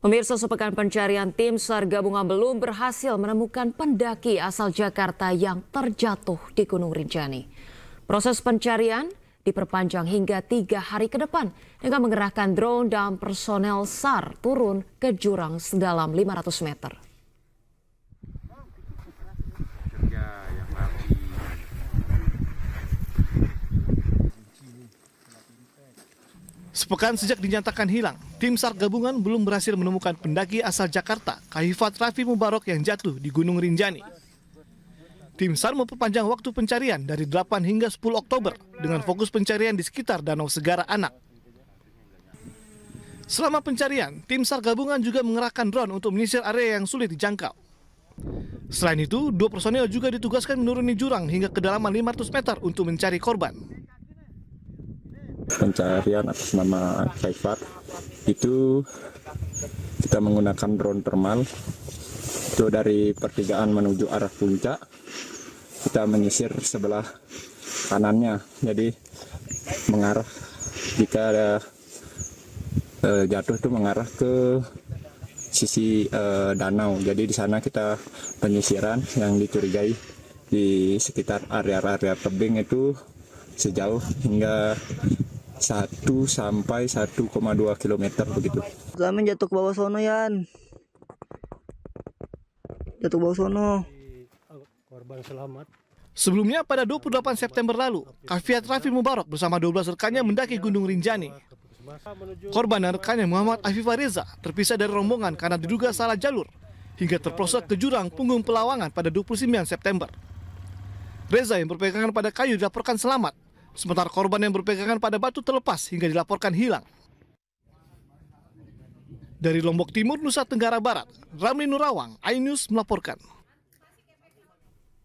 Pemirsa sepekan pencarian tim SAR gabungan belum berhasil menemukan pendaki asal Jakarta yang terjatuh di Gunung Rinjani. Proses pencarian diperpanjang hingga tiga hari ke depan dengan mengerahkan drone dan personel SAR turun ke jurang sedalam 500 meter. Sepekan sejak dinyatakan hilang, tim SAR gabungan belum berhasil menemukan pendaki asal Jakarta, Kahifat Rafi Mubarok yang jatuh di Gunung Rinjani. Tim SAR memperpanjang waktu pencarian dari 8 hingga 10 Oktober dengan fokus pencarian di sekitar Danau Segara Anak. Selama pencarian, tim SAR gabungan juga mengerahkan drone untuk menyisir area yang sulit dijangkau. Selain itu, dua personil juga ditugaskan menuruni jurang hingga kedalaman 500 meter untuk mencari korban pencarian atas nama Kaifat itu kita menggunakan drone thermal itu dari pertigaan menuju arah puncak kita menyisir sebelah kanannya jadi mengarah jika ada, e, jatuh itu mengarah ke sisi e, danau jadi di sana kita penyisiran yang dicurigai di sekitar area-area tebing itu sejauh hingga 1 sampai 1,2 km begitu. Jamin jatuh ke bawah sono Yan. Jatuh ke bawah sono. Korban selamat. Sebelumnya pada 28 September lalu, Kafiat Rafi Mubarak bersama 12 rekannya mendaki Gunung Rinjani. Korban dan rekannya Muhammad Afifah Reza terpisah dari rombongan karena diduga salah jalur hingga terprosok ke jurang punggung Pelawangan pada 29 September. Reza yang berpegangan pada kayu dilaporkan selamat Sementara korban yang berpegangan pada batu terlepas hingga dilaporkan hilang. Dari Lombok Timur, Nusa Tenggara Barat, Ramli Nurawang, iNews melaporkan.